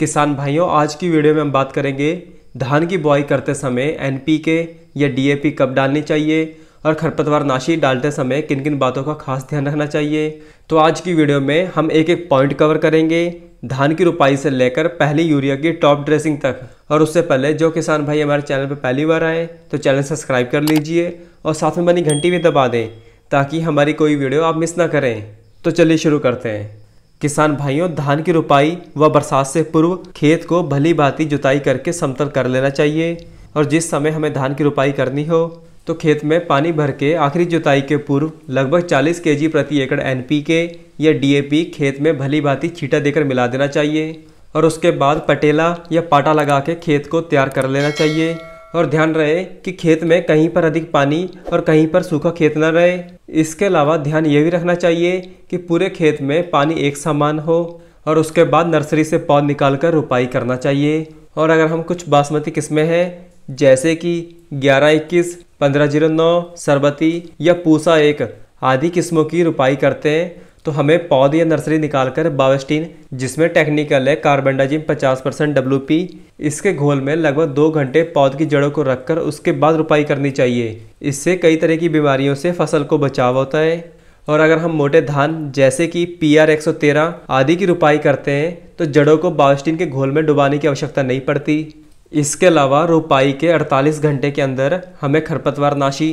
किसान भाइयों आज की वीडियो में हम बात करेंगे धान की बुआई करते समय एनपीके या डीएपी कब डालनी चाहिए और खरपतवार नाशी डालते समय किन किन बातों का खास ध्यान रखना चाहिए तो आज की वीडियो में हम एक एक पॉइंट कवर करेंगे धान की रुपाई से लेकर पहली यूरिया की टॉप ड्रेसिंग तक और उससे पहले जो किसान भाई हमारे चैनल पर पहली बार आए तो चैनल सब्सक्राइब कर लीजिए और साथ में बनी घंटी भी दबा दें ताकि हमारी कोई वीडियो आप मिस ना करें तो चलिए शुरू करते हैं किसान भाइयों धान की रुपाई व बरसात से पूर्व खेत को भली भांति जुताई करके समतल कर लेना चाहिए और जिस समय हमें धान की रुपाई करनी हो तो खेत में पानी भर के आखिरी जुताई के पूर्व लगभग 40 केजी प्रति एकड़ एनपीके या डीएपी खेत में भली भांति छीटा देकर मिला देना चाहिए और उसके बाद पटेला या पाटा लगा के खेत को तैयार कर लेना चाहिए और ध्यान रहे कि खेत में कहीं पर अधिक पानी और कहीं पर सूखा खेत न रहे इसके अलावा ध्यान ये भी रखना चाहिए कि पूरे खेत में पानी एक समान हो और उसके बाद नर्सरी से पौध निकाल कर रुपाई करना चाहिए और अगर हम कुछ बासमती किस्में हैं जैसे कि ग्यारह इक्कीस पंद्रह जीरो नौ सरबती या पूसा एक आदि किस्मों की रुपाई करते हैं तो हमें पौध या नर्सरी निकाल कर बावस्टीन जिसमें टेक्निकल है कार्बनडाजिम 50 परसेंट डब्ल्यू इसके घोल में लगभग दो घंटे पौध की जड़ों को रखकर उसके बाद रुपाई करनी चाहिए इससे कई तरह की बीमारियों से फसल को बचाव होता है और अगर हम मोटे धान जैसे कि पी आर आदि की रुपाई करते हैं तो जड़ों को बावस्टीन के घोल में डुबाने की आवश्यकता नहीं पड़ती इसके अलावा रुपाई के 48 घंटे के अंदर हमें खरपतवार नाशी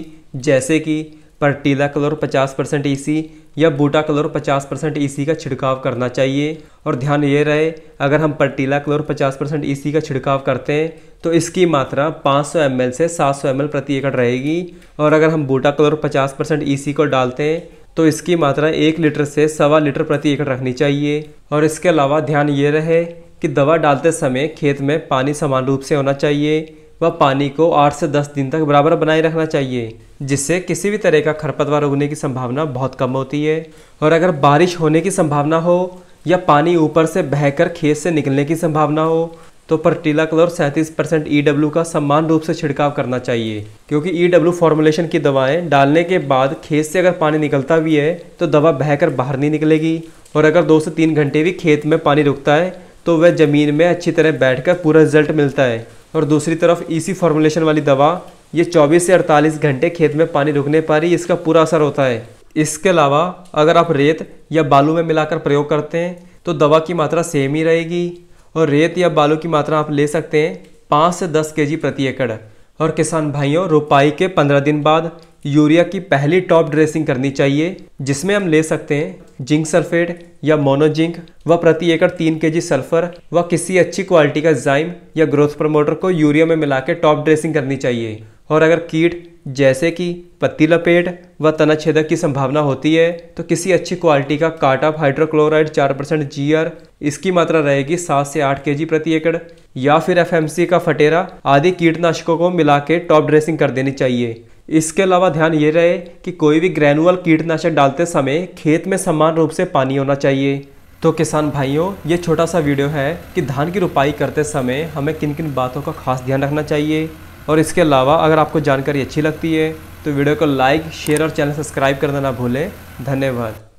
जैसे कि pretilachlor 50 percent E e या butachlor 50 percent E e का छिड़काव करना चाहिए और ध्यान ये रहे अगर हम pretilachlor 50 percent E e का छिड़काव करते हैं तो इसकी मात्रा 500 सौ से 700 सौ प्रति एकड़ रहेगी और अगर हम बूटा कलर 50 परसेंट ई को डालते हैं तो इसकी मात्रा एक लीटर से सवा लीटर प्रति एकड़ रखनी चाहिए और इसके अलावा ध्यान ये रहे कि दवा डालते समय खेत में पानी समान रूप से होना चाहिए व पानी को 8 से 10 दिन तक बराबर बनाए रखना चाहिए जिससे किसी भी तरह का खरपतवार उगने की संभावना बहुत कम होती है और अगर बारिश होने की संभावना हो या पानी ऊपर से बहकर खेत से निकलने की संभावना हो तो पर्टीला कलर सैंतीस परसेंट ई e का समान रूप से छिड़काव करना चाहिए क्योंकि ई डब्ल्यू फॉर्मुलेशन की दवाएं डालने के बाद खेत से अगर पानी निकलता भी है तो दवा बहकर बाहर नहीं निकलेगी और अगर दो से तीन घंटे भी खेत में पानी रुकता है तो वह ज़मीन में अच्छी तरह बैठकर पूरा रिजल्ट मिलता है और दूसरी तरफ इसी e फॉर्मुलेशन वाली दवा ये 24 से 48 घंटे खेत में पानी रुकने पर ही इसका पूरा असर होता है इसके अलावा अगर आप रेत या बालू में मिलाकर प्रयोग करते हैं तो दवा की मात्रा सेम ही रहेगी और रेत या बालू की मात्रा आप ले सकते हैं पाँच से दस के प्रति एकड़ और किसान भाइयों रोपाई के पंद्रह दिन बाद यूरिया की पहली टॉप ड्रेसिंग करनी चाहिए जिसमें हम ले सकते हैं जिंक सल्फेट या मोनोजिंक व प्रति एकड़ तीन के जी सल्फर व किसी अच्छी क्वालिटी का जाइम या ग्रोथ प्रमोटर को यूरिया में मिला के टॉप ड्रेसिंग करनी चाहिए और अगर कीट जैसे कि पत्ती लपेट व तना छेदक की संभावना होती है तो किसी अच्छी क्वालिटी का काटअप हाइड्रोक्लोराइड चार परसेंट जी इसकी मात्रा रहेगी सात से आठ के जी प्रति एकड़ या फिर एफएमसी का फटेरा आदि कीटनाशकों को मिला के टॉप ड्रेसिंग कर देनी चाहिए इसके अलावा ध्यान ये रहे कि कोई भी ग्रैनुअल कीटनाशक डालते समय खेत में समान रूप से पानी होना चाहिए तो किसान भाइयों ये छोटा सा वीडियो है कि धान की रुपाई करते समय हमें किन किन बातों का खास ध्यान रखना चाहिए और इसके अलावा अगर आपको जानकारी अच्छी लगती है तो वीडियो को लाइक शेयर और चैनल सब्सक्राइब करना ना भूलें धन्यवाद